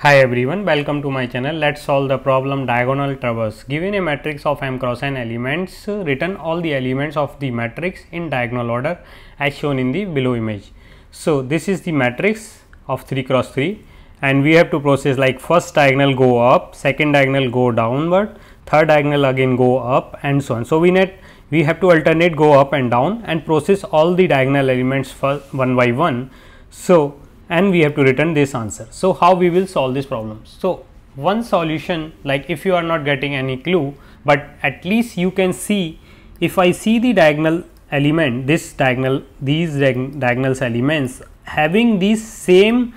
Hi everyone, welcome to my channel. Let's solve the problem diagonal traverse. Given a matrix of m cross n elements, return all the elements of the matrix in diagonal order as shown in the below image. So this is the matrix of 3 cross 3 and we have to process like first diagonal go up, second diagonal go downward, third diagonal again go up and so on. So we need we have to alternate go up and down and process all the diagonal elements for one by one. So and we have to return this answer. So, how we will solve this problem? So, one solution like if you are not getting any clue, but at least you can see if I see the diagonal element this diagonal these diagonals elements having these same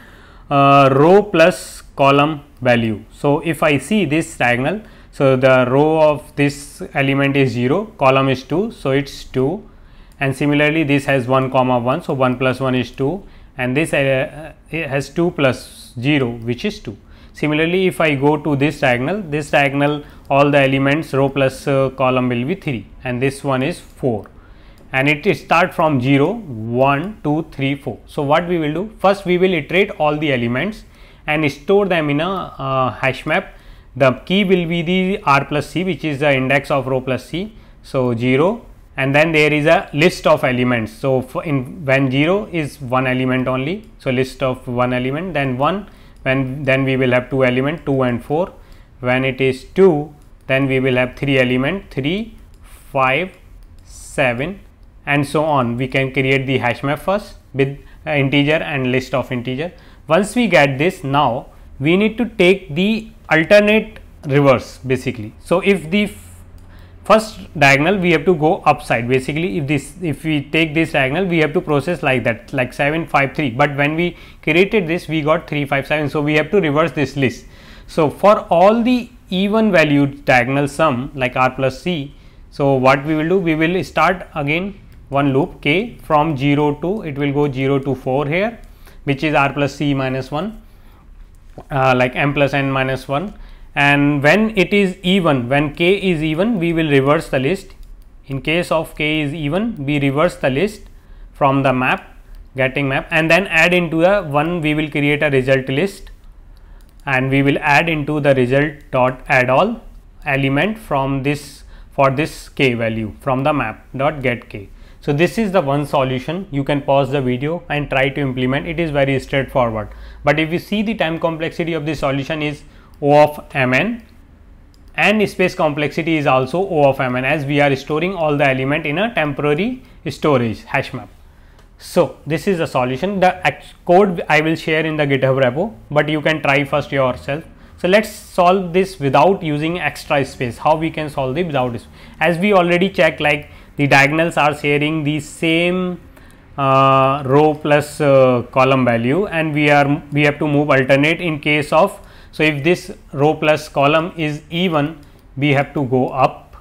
uh, row plus column value. So, if I see this diagonal so the row of this element is 0 column is 2 so it is 2 and similarly this has 1 comma 1 so 1 plus 1 is 2 and this uh, has 2 plus 0 which is 2. Similarly, if I go to this diagonal, this diagonal all the elements row plus uh, column will be 3 and this one is 4 and it is start from 0, 1, 2, 3, 4. So, what we will do? First we will iterate all the elements and store them in a uh, hash map. The key will be the r plus c which is the index of row plus c. So, 0, and then there is a list of elements. So, in when 0 is one element only. So, list of one element then 1 when then we will have two element 2 and 4. When it is 2 then we will have three element 3, 5, 7 and so on. We can create the hash map first with uh, integer and list of integer. Once we get this now we need to take the alternate reverse basically. So, if the first diagonal we have to go upside basically if this if we take this diagonal we have to process like that like 753 but when we created this we got 357 so we have to reverse this list so for all the even valued diagonal sum like r plus c so what we will do we will start again one loop k from 0 to it will go 0 to 4 here which is r plus c minus 1 uh, like m plus n minus 1 and when it is even when k is even we will reverse the list in case of k is even we reverse the list from the map getting map and then add into the one we will create a result list and we will add into the result dot add all element from this for this k value from the map dot get k. So, this is the one solution you can pause the video and try to implement it is very straightforward, but if you see the time complexity of the solution is O of Mn and space complexity is also O of Mn as we are storing all the element in a temporary storage hash map. So, this is the solution the code I will share in the github repo, but you can try first yourself. So, let us solve this without using extra space how we can solve it without as we already check like the diagonals are sharing the same uh, row plus uh, column value and we are we have to move alternate in case of so, if this row plus column is even, we have to go up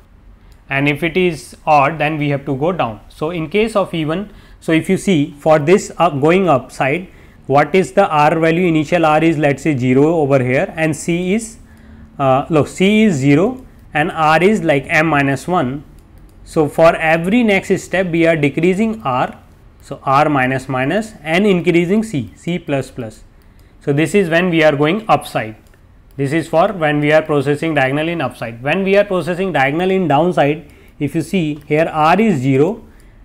and if it is odd then we have to go down. So, in case of even, so if you see for this up going up side, what is the r value initial r is let us say 0 over here and c is uh, look c is 0 and r is like m minus 1. So, for every next step we are decreasing r, so r minus minus and increasing c, c plus plus. So, this is when we are going upside. This is for when we are processing diagonal in upside. When we are processing diagonal in downside, if you see here R is 0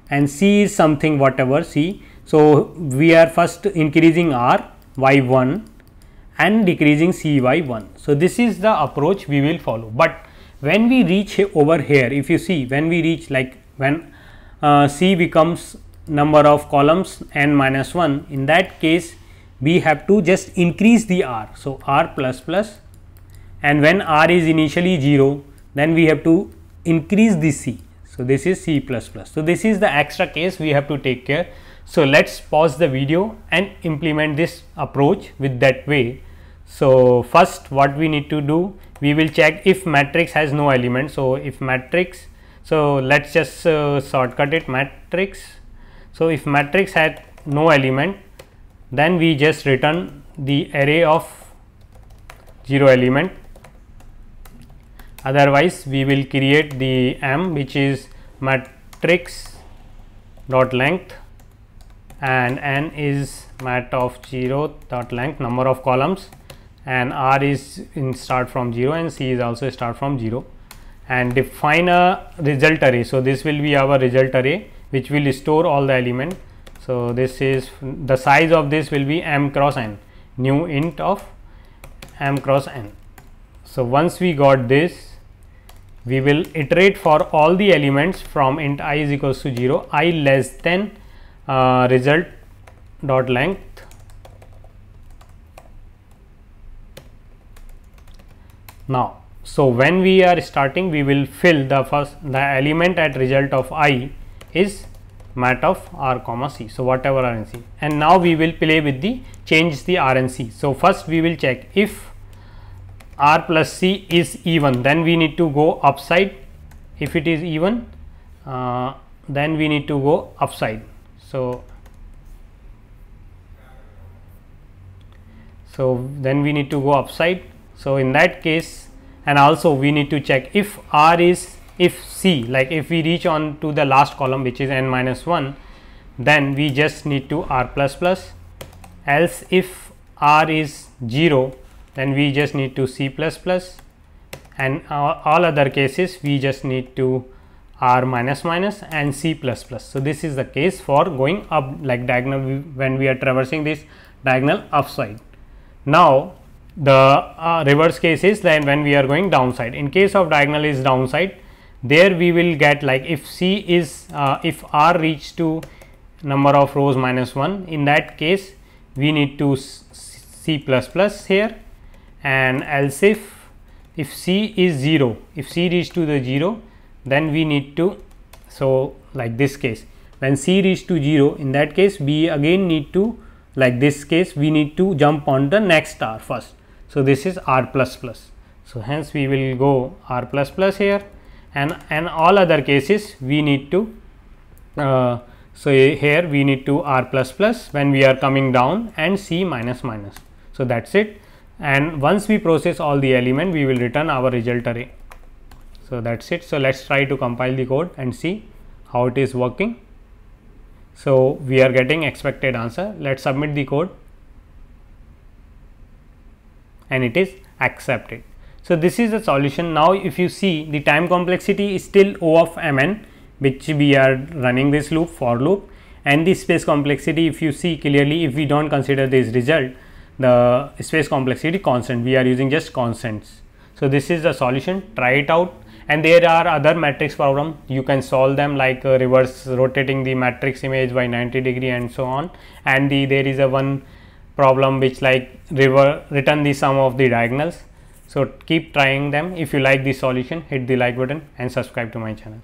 and C is something whatever C. So, we are first increasing R y 1 and decreasing C, 1. So, this is the approach we will follow. But when we reach over here, if you see when we reach like when uh, C becomes number of columns n minus 1, in that case we have to just increase the r. So, r plus plus and when r is initially 0 then we have to increase the c. So, this is c plus plus. So, this is the extra case we have to take care. So, let us pause the video and implement this approach with that way. So, first what we need to do we will check if matrix has no element. So, if matrix so let us just uh, shortcut it matrix. So, if matrix had no element then we just return the array of 0 element otherwise we will create the m which is matrix dot length and n is mat of 0 dot length number of columns and r is in start from 0 and c is also start from 0 and define a result array. So, this will be our result array which will store all the element so this is the size of this will be m cross n new int of m cross n so once we got this we will iterate for all the elements from int i is equals to 0 i less than uh, result dot length now so when we are starting we will fill the first the element at result of i is mat of r comma c so whatever r and c and now we will play with the change the r and c so first we will check if r plus c is even then we need to go upside if it is even uh, then we need to go upside so so then we need to go upside so in that case and also we need to check if r is if c like if we reach on to the last column which is n minus 1 then we just need to r plus plus else if r is 0 then we just need to c plus plus and all, other cases we just need to r minus minus and c plus plus. So, this is the case for going up like diagonal when we are traversing this diagonal upside. Now, the uh, reverse case is then when we are going downside. In case of diagonal is downside, there we will get like if c is uh, if r reach to number of rows minus 1 in that case we need to c plus plus here and else if if c is 0 if c reach to the 0 then we need to so like this case when c reach to 0 in that case we again need to like this case we need to jump on the next r first so this is r plus plus so hence we will go r plus plus here and and all other cases we need to uh, so here we need to r plus plus when we are coming down and c minus minus so that's it and once we process all the element we will return our result array so that's it so let's try to compile the code and see how it is working so we are getting expected answer let's submit the code and it is accepted so, this is the solution. Now, if you see the time complexity is still O of mn which we are running this loop for loop and the space complexity if you see clearly if we do not consider this result the space complexity constant we are using just constants. So, this is the solution try it out and there are other matrix problem you can solve them like uh, reverse rotating the matrix image by 90 degree and so on and the there is a one problem which like rever return the sum of the diagonals so keep trying them. If you like this solution, hit the like button and subscribe to my channel.